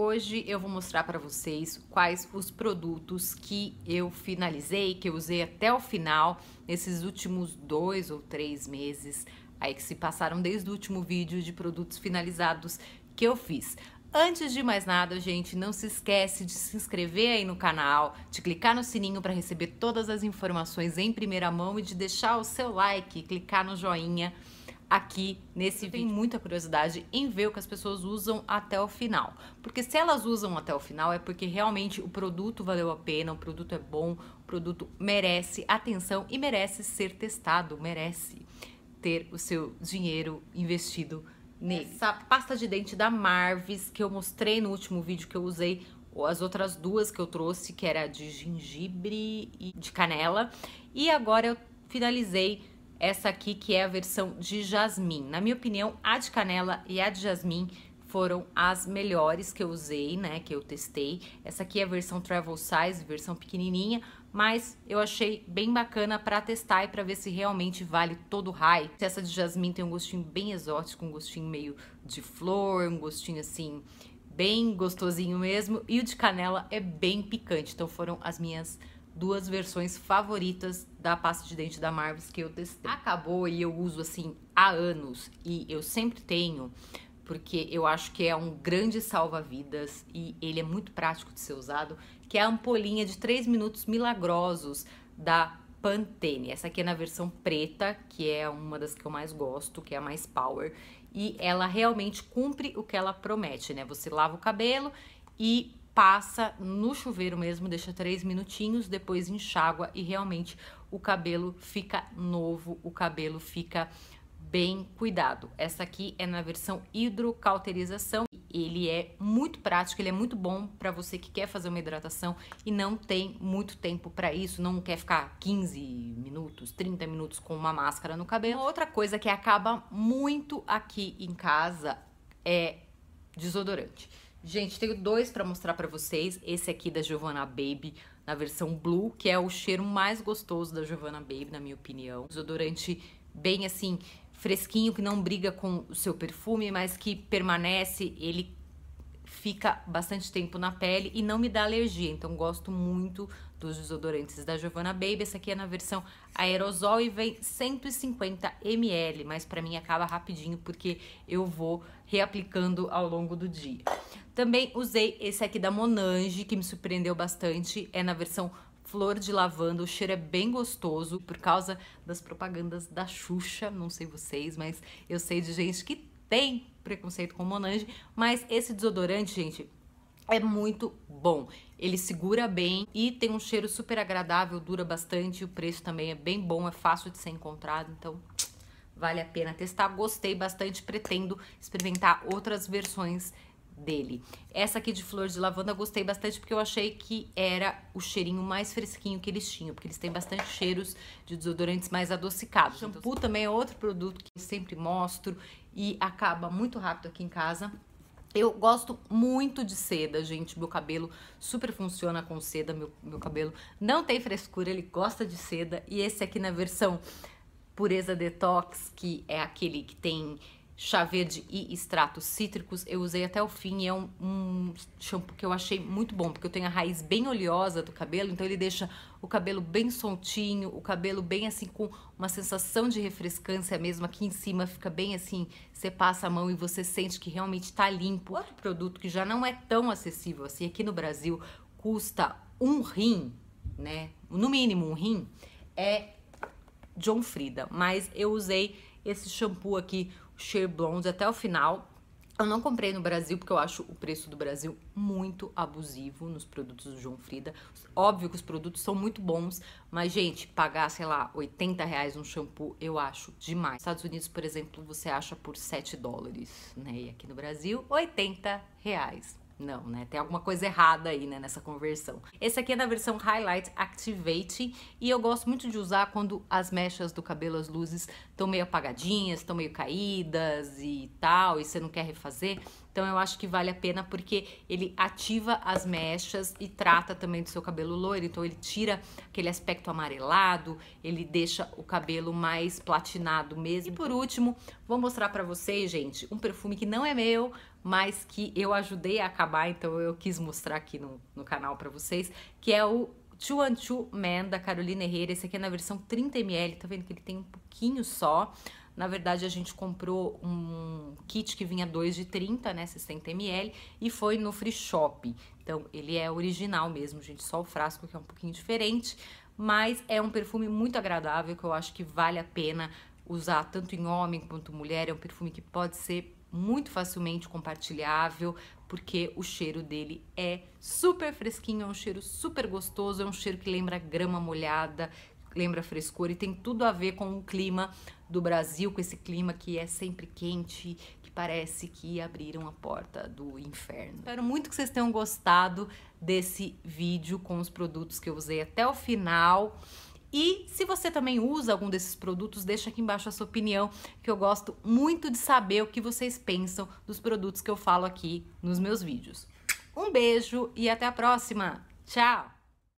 Hoje eu vou mostrar para vocês quais os produtos que eu finalizei, que eu usei até o final, nesses últimos dois ou três meses aí que se passaram desde o último vídeo de produtos finalizados que eu fiz. Antes de mais nada, gente, não se esquece de se inscrever aí no canal, de clicar no sininho para receber todas as informações em primeira mão e de deixar o seu like, clicar no joinha aqui nesse Eu vídeo. Tenho muita curiosidade em ver o que as pessoas usam até o final. Porque se elas usam até o final é porque realmente o produto valeu a pena, o produto é bom, o produto merece atenção e merece ser testado, merece ter o seu dinheiro investido nele. Essa pasta de dente da Marvis que eu mostrei no último vídeo que eu usei, ou as outras duas que eu trouxe, que era de gengibre e de canela, e agora eu finalizei essa aqui que é a versão de jasmim. Na minha opinião, a de canela e a de jasmim foram as melhores que eu usei, né, que eu testei. Essa aqui é a versão travel size, versão pequenininha, mas eu achei bem bacana para testar e para ver se realmente vale todo o hype. Essa de jasmim tem um gostinho bem exótico, um gostinho meio de flor, um gostinho assim bem gostosinho mesmo, e o de canela é bem picante. Então foram as minhas duas versões favoritas da pasta de dente da Marvels que eu testei. Acabou e eu uso assim há anos e eu sempre tenho, porque eu acho que é um grande salva-vidas e ele é muito prático de ser usado, que é a ampolinha de 3 minutos milagrosos da Pantene. Essa aqui é na versão preta, que é uma das que eu mais gosto, que é a mais power, e ela realmente cumpre o que ela promete, né? Você lava o cabelo e passa no chuveiro mesmo, deixa três minutinhos, depois enxágua e realmente o cabelo fica novo, o cabelo fica bem cuidado. Essa aqui é na versão hidrocauterização. Ele é muito prático, ele é muito bom para você que quer fazer uma hidratação e não tem muito tempo para isso, não quer ficar 15 minutos, 30 minutos com uma máscara no cabelo. Outra coisa que acaba muito aqui em casa é desodorante. Gente, tenho dois para mostrar para vocês. Esse aqui da Giovanna Baby, na versão blue, que é o cheiro mais gostoso da Giovanna Baby, na minha opinião. Desodorante bem assim, fresquinho, que não briga com o seu perfume, mas que permanece, ele fica bastante tempo na pele e não me dá alergia. Então gosto muito dos desodorantes da Giovanna Baby. Essa aqui é na versão aerosol e vem 150 ml, mas para mim acaba rapidinho porque eu vou reaplicando ao longo do dia. Também usei esse aqui da Monange, que me surpreendeu bastante, é na versão flor de lavanda, o cheiro é bem gostoso por causa das propagandas da Xuxa, não sei vocês, mas eu sei de gente que tem preconceito com Monange, mas esse desodorante, gente, é muito bom. Ele segura bem e tem um cheiro super agradável, dura bastante, o preço também é bem bom, é fácil de ser encontrado, então vale a pena testar. Gostei bastante, pretendo experimentar outras versões dele. Essa aqui de flor de lavanda eu gostei bastante porque eu achei que era o cheirinho mais fresquinho que eles tinham, porque eles têm bastante cheiros de desodorantes mais adocicados. Shampoo então, também é outro produto que eu sempre mostro e acaba muito rápido aqui em casa. Eu gosto muito de seda, gente. Meu cabelo super funciona com seda. Meu, meu cabelo não tem frescura, ele gosta de seda. E esse aqui na versão pureza detox, que é aquele que tem chá verde e extratos cítricos. Eu usei até o fim e é um, um, shampoo que eu achei muito bom, porque eu tenho a raiz bem oleosa do cabelo, então ele deixa o cabelo bem soltinho, o cabelo bem assim com uma sensação de refrescância mesmo. Aqui em cima fica bem assim, você passa a mão e você sente que realmente tá limpo. Outro produto que já não é tão acessível assim aqui no Brasil, custa um rim, né? No mínimo um rim, é John Frida, mas eu usei esse shampoo aqui, o Shea Blonde, até o final. Eu não comprei no Brasil porque eu acho o preço do Brasil muito abusivo nos produtos do João Frida. Óbvio que os produtos são muito bons, mas, gente, pagar, sei lá, 80 reais um shampoo eu acho demais. Nos Estados Unidos, por exemplo, você acha por 7 dólares, né? E aqui no Brasil, 80 reais. Não, né? Tem alguma coisa errada aí, né, nessa conversão. Esse aqui é da versão Highlight Activate e eu gosto muito de usar quando as mechas do cabelo, as luzes, estão meio apagadinhas, estão meio caídas e tal, e você não quer refazer. Então eu acho que vale a pena porque ele ativa as mechas e trata também do seu cabelo loiro. Então ele tira aquele aspecto amarelado, ele deixa o cabelo mais platinado mesmo. E por último, vou mostrar para vocês, gente, um perfume que não é meu, mas que eu ajudei a acabar, então eu quis mostrar aqui no, no canal para vocês, que é o Two and Two Man da Carolina Herrera. Esse aqui é na versão 30ml, tá vendo que ele tem um pouquinho só. Na verdade, a gente comprou um kit que vinha 2 de 30, né, 60 ml, e foi no free shop. Então, ele é original mesmo, gente, só o frasco que é um pouquinho diferente, mas é um perfume muito agradável que eu acho que vale a pena usar tanto em homem quanto mulher. É um perfume que pode ser muito facilmente compartilhável, porque o cheiro dele é super fresquinho, é um cheiro super gostoso, é um cheiro que lembra grama molhada, lembra frescor e tem tudo a ver com o clima do Brasil com esse clima que é sempre quente, que parece que abriram a porta do inferno. Espero muito que vocês tenham gostado desse vídeo com os produtos que eu usei até o final. E se você também usa algum desses produtos, deixa aqui embaixo a sua opinião, que eu gosto muito de saber o que vocês pensam dos produtos que eu falo aqui nos meus vídeos. Um beijo e até a próxima. Tchau!